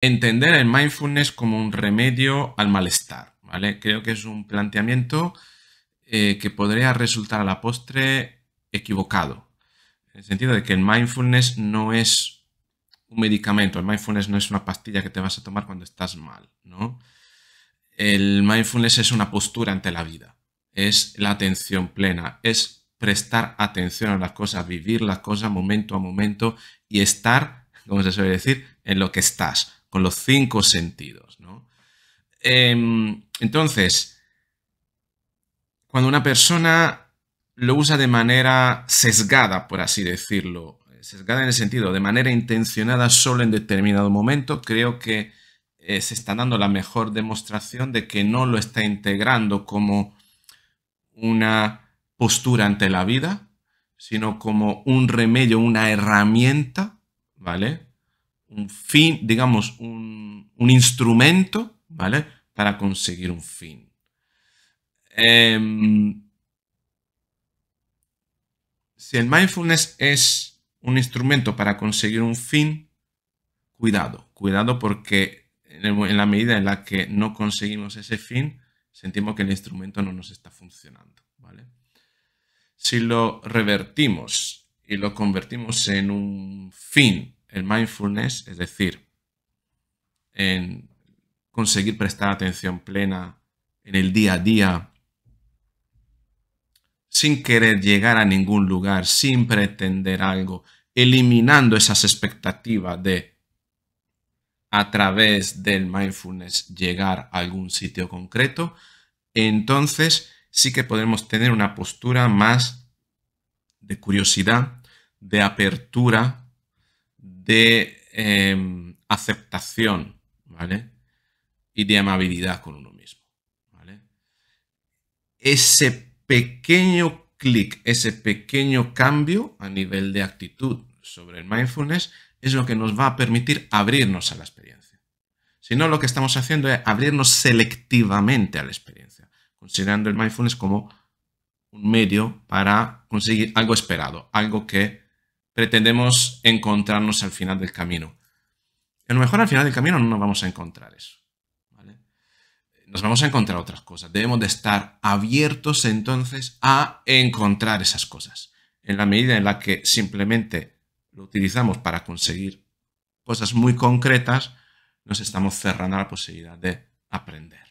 entender el mindfulness como un remedio al malestar. ¿vale? Creo que es un planteamiento eh, que podría resultar a la postre equivocado. En el sentido de que el mindfulness no es un medicamento, el mindfulness no es una pastilla que te vas a tomar cuando estás mal. ¿no? El mindfulness es una postura ante la vida, es la atención plena, es prestar atención a las cosas, vivir las cosas momento a momento y estar como se suele decir, en lo que estás, con los cinco sentidos. Em, entonces, cuando una persona lo usa de manera sesgada, por así decirlo, sesgada en el sentido, de manera intencionada solo en determinado momento, creo que eh, se está dando la mejor demostración de que no lo está integrando como una postura ante la vida, sino como un remedio, una herramienta ¿vale? Un fin, digamos, un, instrumento, ¿vale? Para conseguir un fin. Em, si el mindfulness es un instrumento para conseguir un fin, cuidado, cuidado porque en la medida en la que no conseguimos ese fin, sentimos que el instrumento no nos está funcionando, ¿vale? Si lo revertimos y lo convertimos en un fin, el mindfulness, es decir, en conseguir prestar atención plena en el día a día, sin querer llegar a ningún lugar, sin pretender algo, eliminando esas expectativas de a través del mindfulness llegar a algún sitio concreto, entonces sí que podemos tener una postura más de curiosidad de apertura, de em, aceptación, Y de amabilidad con uno mismo, Ese pequeño clic, ese pequeño cambio a nivel de actitud sobre el mindfulness es lo que nos va a permitir abrirnos a la experiencia. Si no, lo que estamos haciendo es abrirnos selectivamente a la experiencia, considerando el mindfulness como un medio para conseguir algo esperado, algo que pretendemos encontrarnos al final del camino. A lo mejor al final del camino no nos vamos a encontrar eso. Nos vamos a encontrar otras cosas. Debemos de estar abiertos entonces a encontrar esas cosas. En la medida en la que simplemente lo utilizamos para conseguir cosas muy concretas, nos estamos cerrando a la posibilidad de aprender.